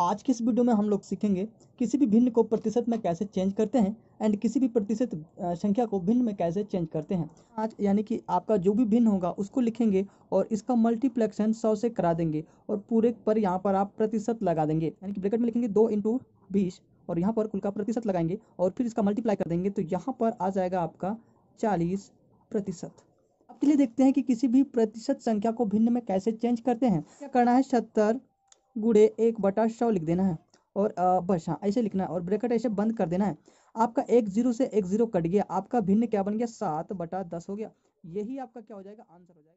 आज की इस वीडियो में हम लोग सीखेंगे किसी भी भिन्न को प्रतिशत में कैसे चेंज करते हैं एंड किसी भी प्रतिशत संख्या को भिन्न में कैसे चेंज करते हैं आज यानी कि आपका जो भी भिन्न होगा उसको लिखेंगे और इसका मल्टीप्लेक्शन सौ से करा देंगे और पूरे पर यहाँ पर आप प्रतिशत लगा देंगे यानी कि ब्रेकेट में लिखेंगे दो इंटू बीस और यहाँ पर कुल का प्रतिशत लगाएंगे और फिर इसका मल्टीप्लाई कर देंगे तो यहाँ पर आ जाएगा आपका चालीस प्रतिशत अब चलिए देखते हैं कि किसी भी प्रतिशत संख्या को भिन्न में कैसे चेंज करते हैं क्या करना है सत्तर गुड़े एक बटा सौ लिख देना है और बशा ऐसे लिखना है और ब्रैकेट ऐसे बंद कर देना है आपका एक जीरो से एक जीरो कट गया आपका भिन्न क्या बन गया सात बटा दस हो गया यही आपका क्या हो जाएगा आंसर हो जाएगा